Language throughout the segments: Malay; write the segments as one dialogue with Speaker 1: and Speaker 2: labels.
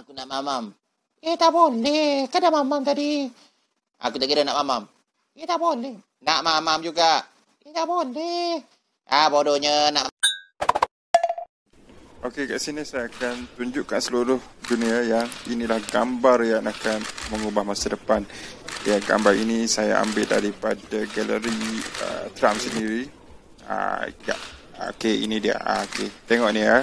Speaker 1: aku nak mamam. Eh, tak boleh. Kan dah mamam tadi. Aku tak kira nak mamam.
Speaker 2: Eh, tak boleh.
Speaker 1: Nak mamam juga.
Speaker 2: Eh, tak boleh.
Speaker 1: Ah, bodohnya nak Okey, kat sini saya akan tunjukkan
Speaker 3: seluruh dunia yang inilah gambar yang akan mengubah masa depan. Ya, gambar ini saya ambil daripada galeri uh, Trump sendiri. Uh, ya. Okey, ini dia. Uh, Okey, tengok ni ya. Uh.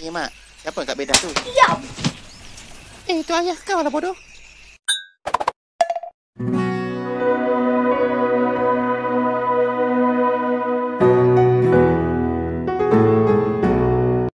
Speaker 4: Ni mak. Siapa kat bedah tu? Diam.
Speaker 2: Eh, tu ayah kau lah bodoh.